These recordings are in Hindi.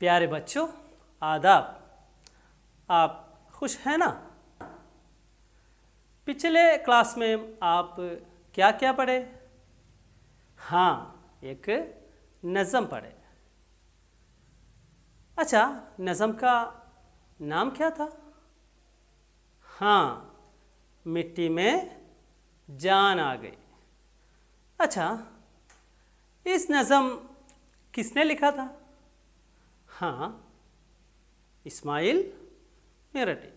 प्यारे बच्चों आदाब आप खुश हैं ना पिछले क्लास में आप क्या क्या पढ़े हाँ एक नज़म पढ़े अच्छा नज़म का नाम क्या था हाँ मिट्टी में जान आ गई अच्छा इस नज़म किसने लिखा था हाँ इस्माइल मेरठी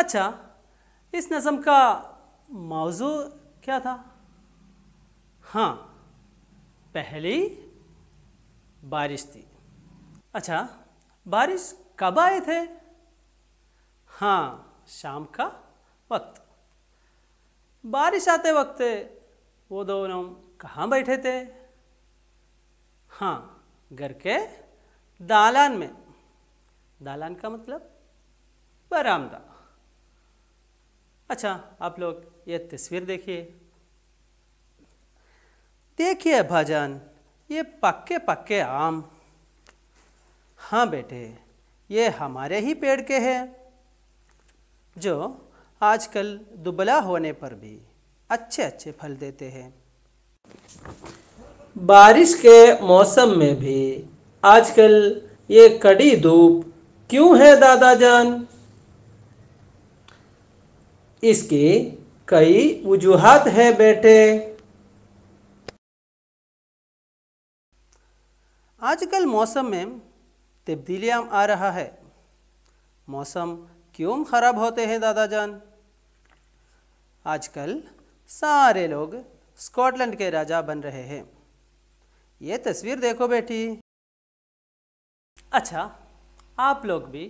अच्छा इस नज़म का मौजू क्या था हाँ पहली बारिश थी अच्छा बारिश कब आए थे हाँ शाम का वक्त बारिश आते वक्त वो दोनों कहाँ बैठे थे हाँ घर के दालान में दालान का मतलब बरामदा अच्छा आप लोग ये तस्वीर देखिए देखिए भाजान ये पक्के पक्के आम हाँ बेटे ये हमारे ही पेड़ के हैं जो आजकल दुबला होने पर भी अच्छे अच्छे फल देते हैं बारिश के मौसम में भी आजकल ये कड़ी धूप क्यों है दादा जान इसके कई वजूहत है बेटे आजकल मौसम में तब्दीलियां आ रहा है मौसम क्यों ख़राब होते हैं दादा जान आजकल सारे लोग स्कॉटलैंड के राजा बन रहे हैं ये तस्वीर देखो बेटी अच्छा आप लोग भी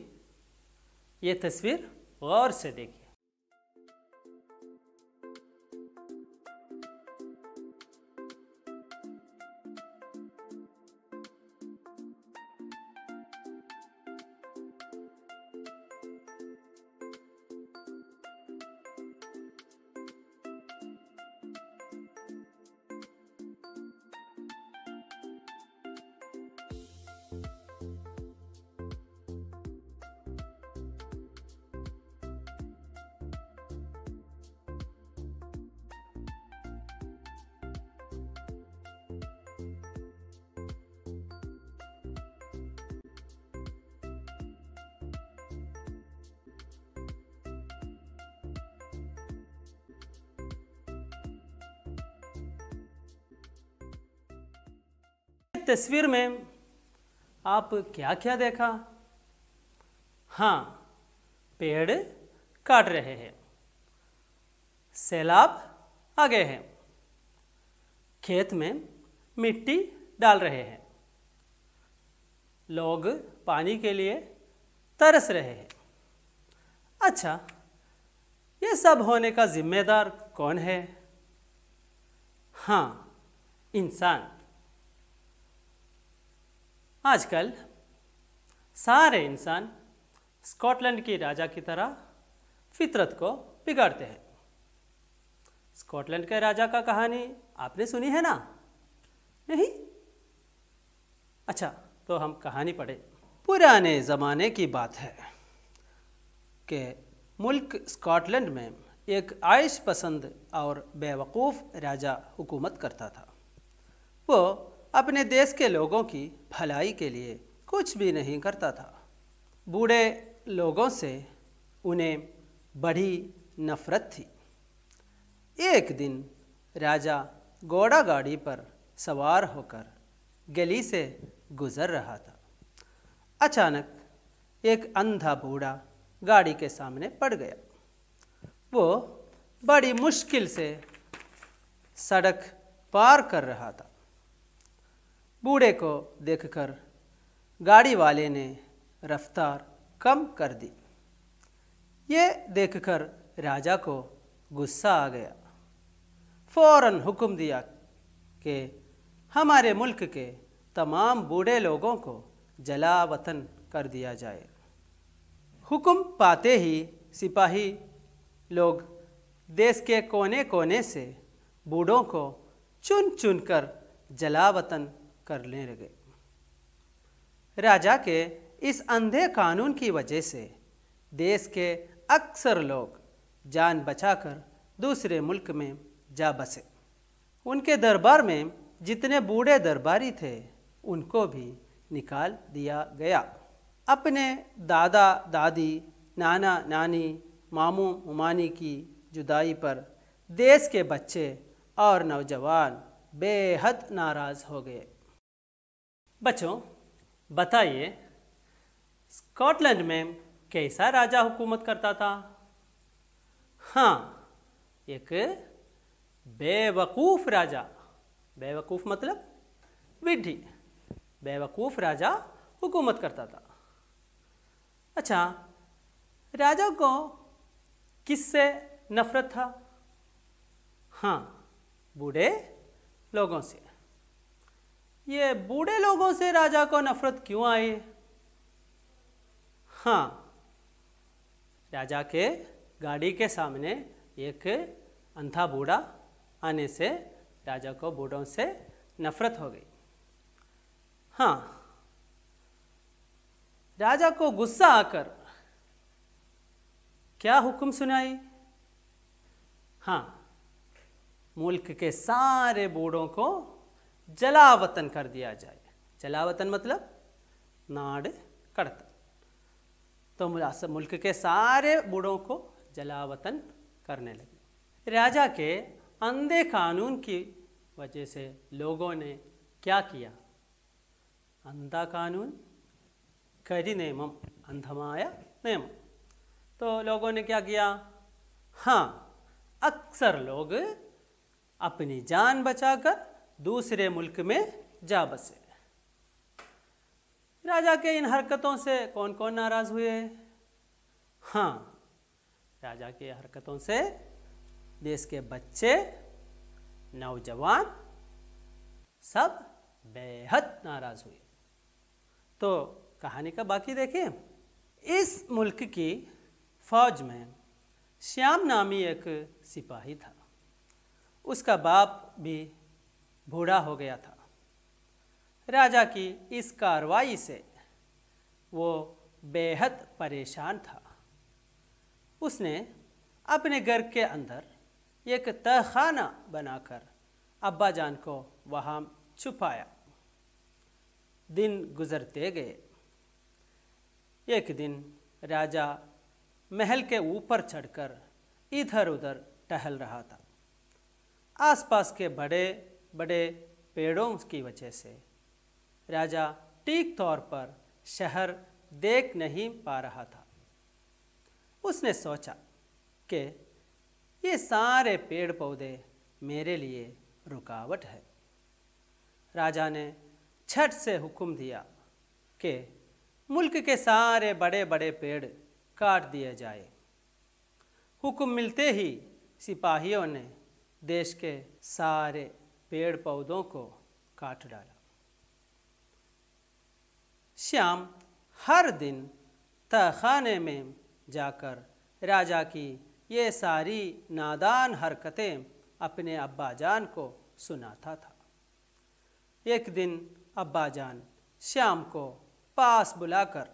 ये तस्वीर गौर से देखिए तस्वीर में आप क्या क्या देखा हाँ पेड़ काट रहे हैं सैलाब आ गए हैं खेत में मिट्टी डाल रहे हैं लोग पानी के लिए तरस रहे हैं अच्छा ये सब होने का जिम्मेदार कौन है हाँ इंसान आजकल सारे इंसान स्कॉटलैंड के राजा की तरह फितरत को बिगाड़ते हैं स्कॉटलैंड के राजा का कहानी आपने सुनी है ना नहीं अच्छा तो हम कहानी पढ़े पुराने ज़माने की बात है कि मुल्क स्कॉटलैंड में एक आयश पसंद और बेवकूफ़ राजा हुकूमत करता था वो अपने देश के लोगों की भलाई के लिए कुछ भी नहीं करता था बूढ़े लोगों से उन्हें बड़ी नफरत थी एक दिन राजा घोड़ा गाड़ी पर सवार होकर गली से गुजर रहा था अचानक एक अंधा बूढ़ा गाड़ी के सामने पड़ गया वो बड़ी मुश्किल से सड़क पार कर रहा था बूढ़े को देखकर गाड़ी वाले ने रफ्तार कम कर दी ये देखकर राजा को गुस्सा आ गया फौरन हुक्म दिया कि हमारे मुल्क के तमाम बूढ़े लोगों को जलावतन कर दिया जाए हुक्म पाते ही सिपाही लोग देश के कोने कोने से बूढ़ों को चुन चुन कर जलावतन करने लगे राजा के इस अंधे कानून की वजह से देश के अक्सर लोग जान बचाकर दूसरे मुल्क में जा बसे उनके दरबार में जितने बूढ़े दरबारी थे उनको भी निकाल दिया गया अपने दादा दादी नाना नानी मामू उमानी की जुदाई पर देश के बच्चे और नौजवान बेहद नाराज़ हो गए बच्चों बताइए स्कॉटलैंड में कैसा राजा हुकूमत करता था हाँ एक बेवकूफ़ राजा बेवकूफ़ मतलब विड्ढी बेवकूफ़ राजा हुकूमत करता था अच्छा राजा को किससे नफरत था हाँ बूढ़े लोगों से ये बूढ़े लोगों से राजा को नफरत क्यों आई हाँ राजा के गाड़ी के सामने एक अंधा बूढ़ा आने से राजा को बूढ़ों से नफरत हो गई हाँ राजा को गुस्सा आकर क्या हुक्म सुनाई हाँ मुल्क के सारे बूढ़ों को जलावतन कर दिया जाए जलावतन मतलब नाड़ कड़तन तो मुलासम मुल्क के सारे बूढ़ों को जलावतन करने लगे राजा के अंधे कानून की वजह से लोगों ने क्या किया अंधा कानून करी നിയമം अंधमाया नियम तो लोगों ने क्या किया हाँ अक्सर लोग अपनी जान बचाकर दूसरे मुल्क में जा बसे राजा के इन हरकतों से कौन कौन नाराज हुए हाँ राजा के हरकतों से देश के बच्चे नौजवान सब बेहद नाराज हुए तो कहानी का बाकी देखिए इस मुल्क की फौज में श्याम नामी एक सिपाही था उसका बाप भी बूढ़ा हो गया था राजा की इस कार्रवाई से वो बेहद परेशान था उसने अपने घर के अंदर एक तहखाना बनाकर अब्बा जान को वहाँ छुपाया दिन गुजरते गए एक दिन राजा महल के ऊपर चढ़कर इधर उधर टहल रहा था आसपास के बड़े बड़े पेड़ों की वजह से राजा ठीक तौर पर शहर देख नहीं पा रहा था उसने सोचा कि ये सारे पेड़ पौधे मेरे लिए रुकावट है राजा ने छठ से हुक्म दिया कि मुल्क के सारे बड़े बड़े पेड़ काट दिए जाए हुक्म मिलते ही सिपाहियों ने देश के सारे पेड़ पौधों को काट डाला श्याम हर दिन तहखाने में जाकर राजा की ये सारी नादान हरकतें अपने अब्बाजान को सुनाता था एक दिन अब्बाजान श्याम को पास बुलाकर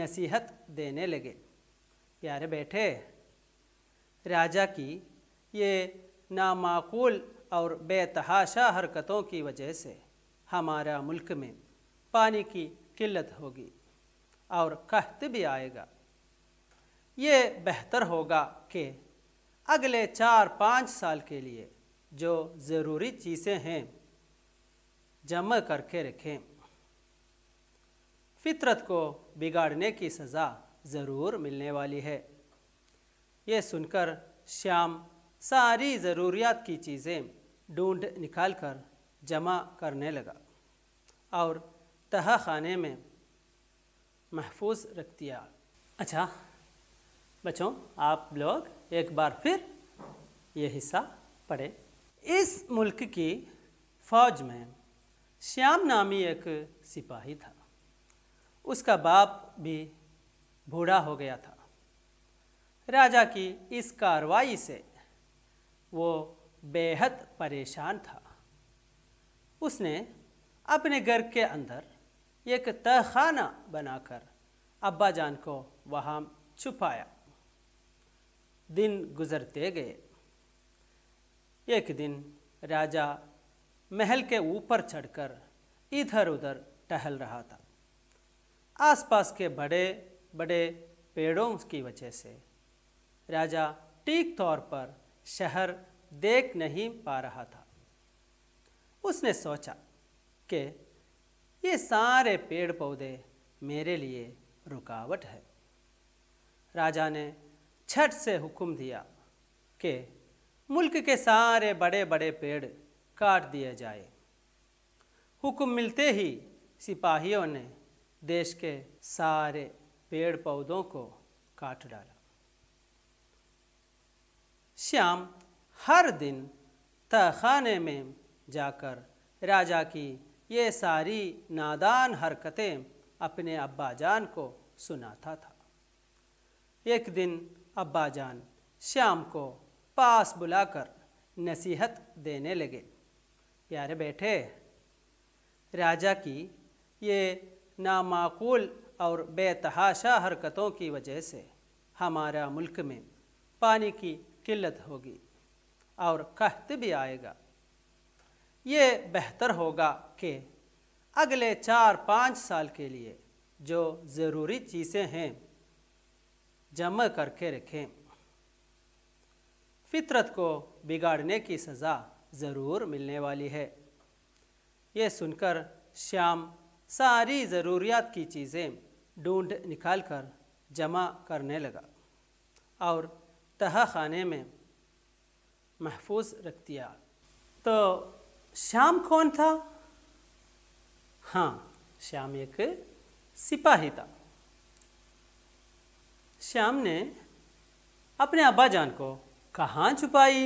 नसीहत देने लगे प्यारे बैठे राजा की ये नामाकूल और बेतहाशा हरकतों की वजह से हमारा मुल्क में पानी की किल्लत होगी और कहत भी आएगा ये बेहतर होगा कि अगले चार पाँच साल के लिए जो ज़रूरी चीज़ें हैं जमा करके रखें फितरत को बिगाड़ने की सज़ा ज़रूर मिलने वाली है ये सुनकर श्याम सारी ज़रूरियात की चीज़ें ढूंढ निकाल कर जमा करने लगा और तहा खाने में महफूज रख दिया अच्छा बच्चों आप लोग एक बार फिर ये हिस्सा पढ़े इस मुल्क की फौज में श्याम नामी एक सिपाही था उसका बाप भी बूढ़ा हो गया था राजा की इस कार्रवाई से वो बेहद परेशान था उसने अपने घर के अंदर एक तहखाना बनाकर अब्बा जान को वहाँ छुपाया दिन गुजरते गए एक दिन राजा महल के ऊपर चढ़कर इधर उधर टहल रहा था आसपास के बड़े बड़े पेड़ों की वजह से राजा ठीक तौर पर शहर देख नहीं पा रहा था उसने सोचा कि ये सारे पेड़ पौधे मेरे लिए रुकावट है राजा ने छठ से हुक्म दिया कि मुल्क के सारे बड़े बड़े पेड़ काट दिए जाए हुक्म मिलते ही सिपाहियों ने देश के सारे पेड़ पौधों को काट डाला श्याम हर दिन तहखाने में जाकर राजा की ये सारी नादान हरकतें अपने अब्बाजान को सुनाता था एक दिन अब्बाजान श्याम को पास बुलाकर नसीहत देने लगे प्यारे बेटे राजा की ये नामाकूल और बेतहाशा हरकतों की वजह से हमारा मुल्क में पानी की किल्लत होगी और कहत भी आएगा ये बेहतर होगा कि अगले चार पाँच साल के लिए जो ज़रूरी चीज़ें हैं जमा करके रखें फितरत को बिगाड़ने की सज़ा ज़रूर मिलने वाली है ये सुनकर श्याम सारी ज़रूरियात की चीज़ें ढूंढ निकाल कर जमा करने लगा और तह खाने में महफूज रख दिया तो श्याम कौन था हाँ श्याम एक सिपाही था श्याम ने अपने अब्बाजान को कहाँ छुपाई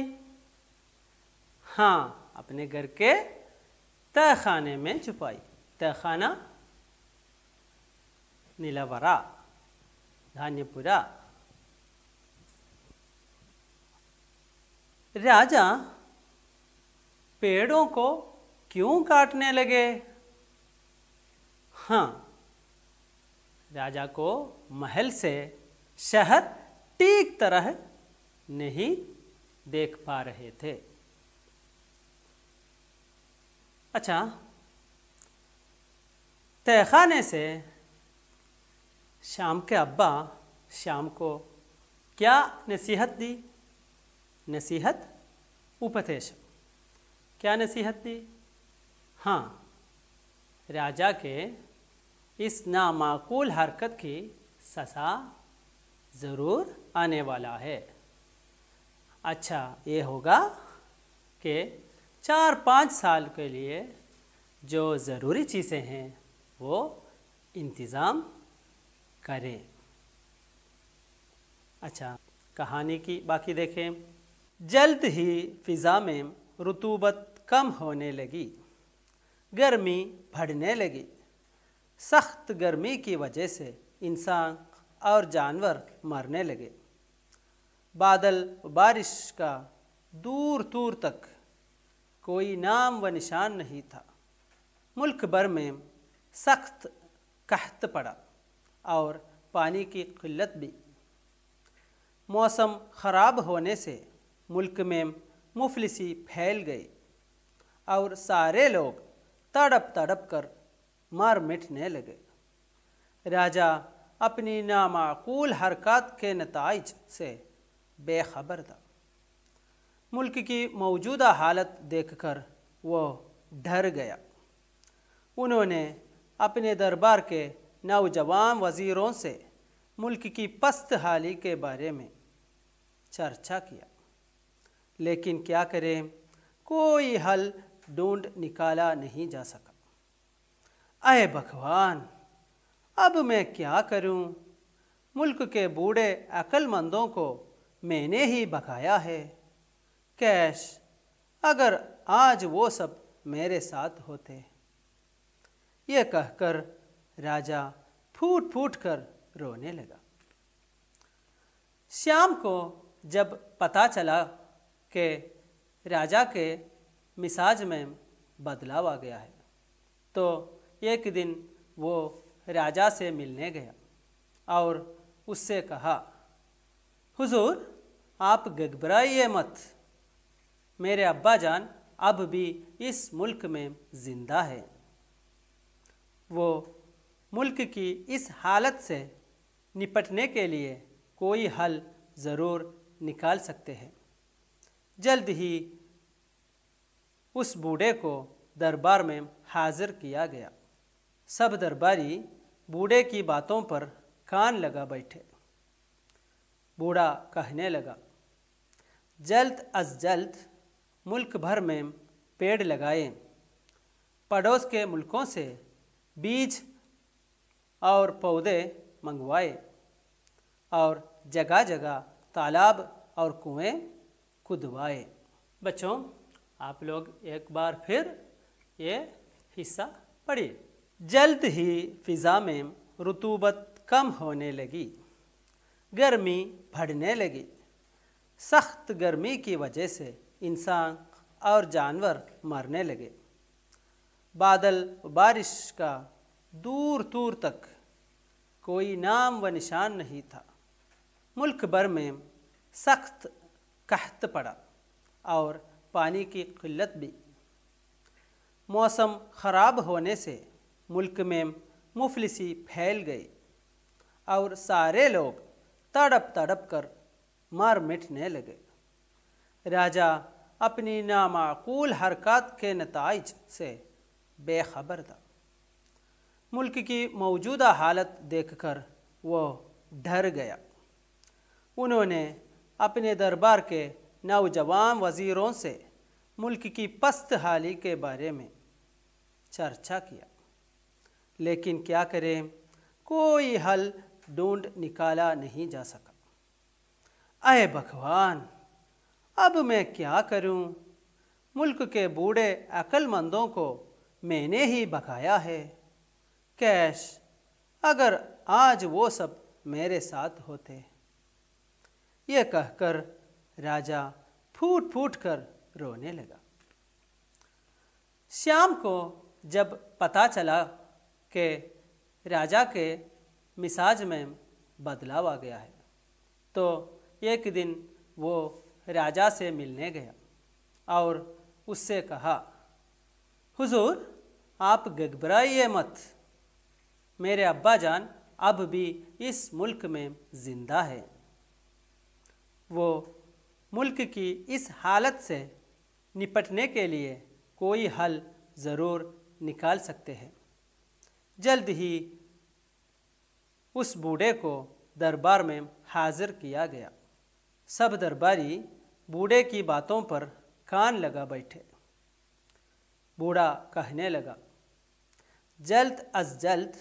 हाँ अपने घर के तहखाने में छुपाई तहखाना नीलावरा धान्यपुरा राजा पेड़ों को क्यों काटने लगे हाँ राजा को महल से शहर ठीक तरह नहीं देख पा रहे थे अच्छा तहखाने से शाम के अब्बा शाम को क्या नसीहत दी नसीहत उपदेश क्या नसीहत दी हाँ राजा के इस नामाकूल हरकत की सजा ज़रूर आने वाला है अच्छा ये होगा कि चार पाँच साल के लिए जो ज़रूरी चीज़ें हैं वो इंतज़ाम करें अच्छा कहानी की बाकी देखें जल्द ही फ़िज़ा में रतूबत कम होने लगी गर्मी बढ़ने लगी सख्त गर्मी की वजह से इंसान और जानवर मरने लगे बादल बारिश का दूर दूर तक कोई नाम व निशान नहीं था मुल्क भर में सख्त कहत पड़ा और पानी की किल्लत भी मौसम ख़राब होने से मुल्क में मुफलिसी फैल गई और सारे लोग तड़प तड़प कर मार मिटने लगे राजा अपनी नामाकूल हरकत के नतज से बेखबर था मुल्क की मौजूदा हालत देखकर वो डर गया उन्होंने अपने दरबार के नौजवान वज़ीरों से मुल्क की पस्त हाली के बारे में चर्चा किया लेकिन क्या करें कोई हल ढूंढ निकाला नहीं जा सका अय भगवान अब मैं क्या करूं? मुल्क के बूढ़े अक्लमंदों को मैंने ही भगाया है कैश अगर आज वो सब मेरे साथ होते ये कहकर राजा फूट फूट कर रोने लगा श्याम को जब पता चला के राजा के मिसाज में बदलाव आ गया है तो एक दिन वो राजा से मिलने गया और उससे कहा हुजूर आप घबराइए मत मेरे अब्बा जान अब भी इस मुल्क में ज़िंदा है वो मुल्क की इस हालत से निपटने के लिए कोई हल ज़रूर निकाल सकते हैं जल्द ही उस बूढ़े को दरबार में हाजिर किया गया सब दरबारी बूढ़े की बातों पर कान लगा बैठे बूढ़ा कहने लगा जल्द अज जल्द मुल्क भर में पेड़ लगाए पड़ोस के मुल्कों से बीज और पौधे मंगवाए और जगह जगह तालाब और कुएं कुदवाए बच्चों आप लोग एक बार फिर ये हिस्सा पढ़िए जल्द ही फिज़ा में रुतूबत कम होने लगी गर्मी बढ़ने लगी सख्त गर्मी की वजह से इंसान और जानवर मरने लगे बादल बारिश का दूर दूर तक कोई नाम व निशान नहीं था मुल्क भर में सख्त कहत पड़ा और पानी की किल्लत भी मौसम ख़राब होने से मुल्क में मुफलिसी फैल गई और सारे लोग तड़प तड़प कर मार मिटने लगे राजा अपनी नामाकूल हरकत के नतज से बेखबर था मुल्क की मौजूदा हालत देखकर वो डर गया उन्होंने अपने दरबार के नौजवान वजीरों से मुल्क की पस्त हाली के बारे में चर्चा किया लेकिन क्या करें कोई हल ढूंढ निकाला नहीं जा सका अय भगवान अब मैं क्या करूं? मुल्क के बूढ़े अक्लमंदों को मैंने ही भगाया है कैश अगर आज वो सब मेरे साथ होते यह कहकर राजा फूट फूट कर रोने लगा श्याम को जब पता चला कि राजा के मिजाज में बदलाव आ गया है तो एक दिन वो राजा से मिलने गया और उससे कहा हुजूर आप घबराइए मत मेरे अब्बा जान अब भी इस मुल्क में ज़िंदा है वो मुल्क की इस हालत से निपटने के लिए कोई हल ज़रूर निकाल सकते हैं जल्द ही उस बूढ़े को दरबार में हाजिर किया गया सब दरबारी बूढ़े की बातों पर कान लगा बैठे बूढ़ा कहने लगा जल्द अज जल्द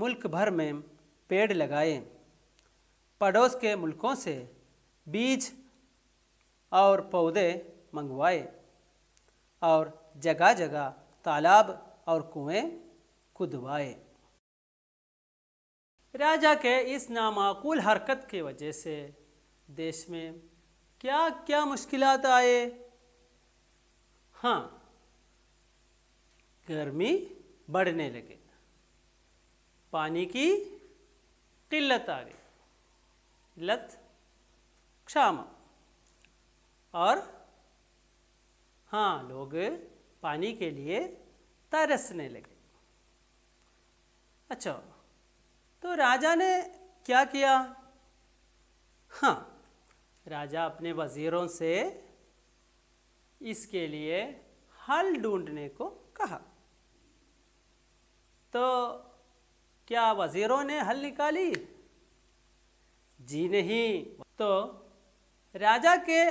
मुल्क भर में पेड़ लगाएं पड़ोस के मुल्कों से बीज और पौधे मंगवाए और जगह जगह तालाब और कुएं खुदवाए राजा के इस नामाकूल हरकत की वजह से देश में क्या क्या मुश्किलात आए हाँ गर्मी बढ़ने लगे पानी की किल्लत आ गई लत क्षाम और हाँ लोग पानी के लिए तरसने लगे अच्छा तो राजा ने क्या किया हाँ राजा अपने वजीरों से इसके लिए हल ढूंढने को कहा तो क्या वजीरों ने हल निकाली जी नहीं तो राजा के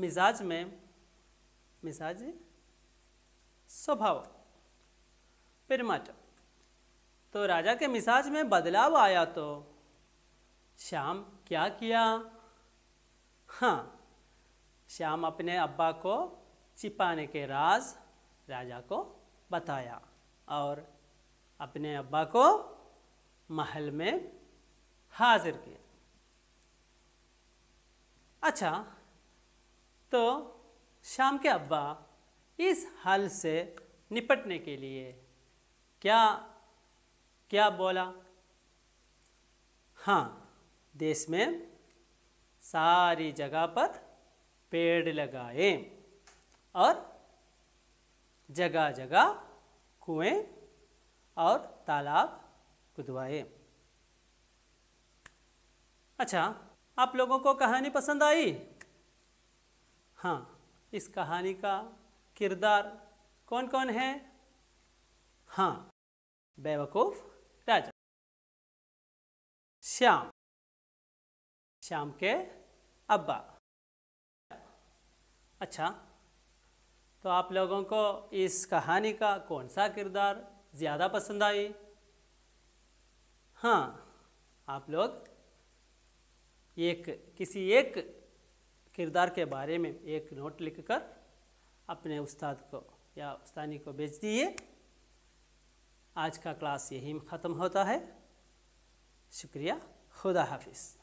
मिजाज में मिजाज स्वभाव पेरमाट तो राजा के मिजाज में बदलाव आया तो श्याम क्या किया हाँ श्याम अपने अब्बा को छिपाने के राज राजा को बताया और अपने अब्बा को महल में हाजिर किया अच्छा तो शाम के अब्बा इस हल से निपटने के लिए क्या क्या बोला हाँ देश में सारी जगह पर पेड़ लगाए और जगह जगह कुएं और तालाब खुदवाए अच्छा आप लोगों को कहानी पसंद आई हाँ इस कहानी का किरदार कौन कौन है हाँ बेवकूफ राजा श्याम श्याम के अब्बा अच्छा तो आप लोगों को इस कहानी का कौन सा किरदार ज़्यादा पसंद आई हाँ आप लोग एक किसी एक किरदार के बारे में एक नोट लिखकर अपने उस्ताद को या उस्तानी को भेज दिए आज का क्लास यहीं ख़त्म होता है शुक्रिया खुदा हाफिज़